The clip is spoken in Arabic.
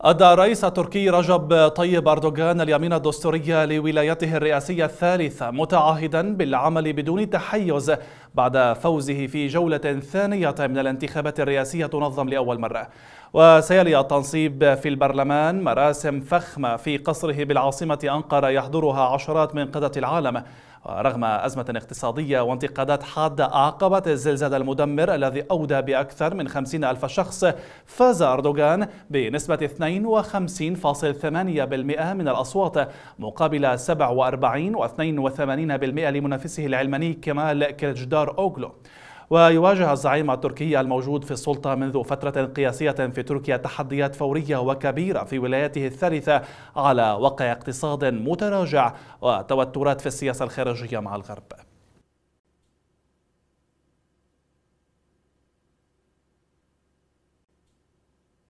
أدى الرئيس التركي رجب طيب أردوغان اليمين الدستوري لولايته الرئاسية الثالثة متعهدا بالعمل بدون تحيز بعد فوزه في جولة ثانية من الانتخابات الرئاسية تنظم لأول مرة وسيلي التنصيب في البرلمان مراسم فخمة في قصره بالعاصمة أنقرة يحضرها عشرات من قادة العالم ورغم أزمة اقتصادية وانتقادات حادة أعقبت الزلزال المدمر الذي أودى بأكثر من 50 ألف شخص فاز أردوغان بنسبة 52.8% من الأصوات مقابل 47.82% لمنافسه العلماني كمال كلجدار أوغلو ويواجه الزعيم التركي الموجود في السلطة منذ فترة قياسية في تركيا تحديات فورية وكبيرة في ولايته الثالثة على وقع اقتصاد متراجع وتوترات في السياسة الخارجية مع الغرب